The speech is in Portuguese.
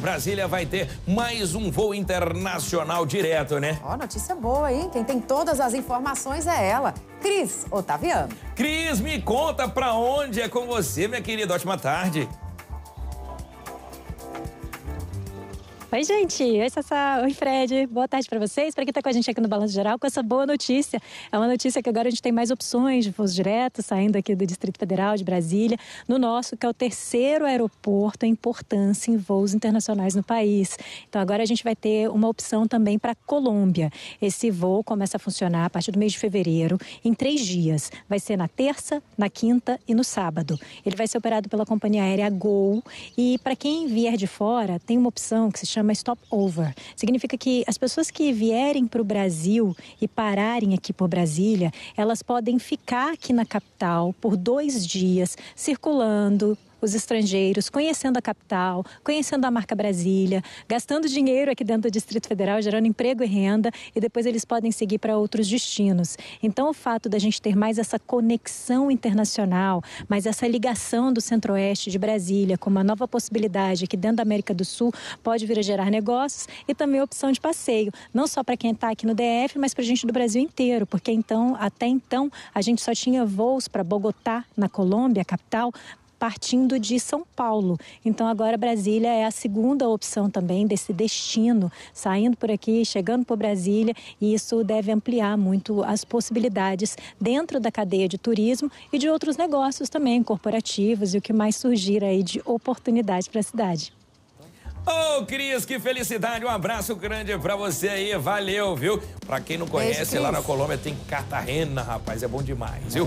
Brasília vai ter mais um voo internacional direto, né? Ó, oh, notícia boa, hein? Quem tem todas as informações é ela, Cris Otaviano. Cris, me conta pra onde é com você, minha querida. Ótima tarde. Oi, gente. Oi, Sassá. Oi, Fred. Boa tarde para vocês. Para quem está com a gente aqui no Balanço Geral, com essa boa notícia. É uma notícia que agora a gente tem mais opções de voos diretos, saindo aqui do Distrito Federal, de Brasília, no nosso, que é o terceiro aeroporto em importância em voos internacionais no país. Então, agora a gente vai ter uma opção também para Colômbia. Esse voo começa a funcionar a partir do mês de fevereiro, em três dias. Vai ser na terça, na quinta e no sábado. Ele vai ser operado pela companhia aérea Gol. E para quem vier de fora, tem uma opção que se chama chama stopover. Significa que as pessoas que vierem para o Brasil e pararem aqui por Brasília, elas podem ficar aqui na capital por dois dias, circulando, os estrangeiros, conhecendo a capital, conhecendo a marca Brasília, gastando dinheiro aqui dentro do Distrito Federal, gerando emprego e renda, e depois eles podem seguir para outros destinos. Então, o fato da gente ter mais essa conexão internacional, mais essa ligação do Centro-Oeste de Brasília com uma nova possibilidade aqui dentro da América do Sul, pode vir a gerar negócios e também opção de passeio, não só para quem está aqui no DF, mas para a gente do Brasil inteiro, porque então, até então, a gente só tinha voos para Bogotá, na Colômbia, capital, partindo de São Paulo. Então agora Brasília é a segunda opção também desse destino, saindo por aqui, chegando por Brasília, e isso deve ampliar muito as possibilidades dentro da cadeia de turismo e de outros negócios também, corporativos e o que mais surgir aí de oportunidade para a cidade. Ô, oh, Cris, que felicidade. Um abraço grande pra você aí. Valeu, viu? Pra quem não conhece, Beijo, lá na Colômbia tem Cartagena, rapaz. É bom demais, viu?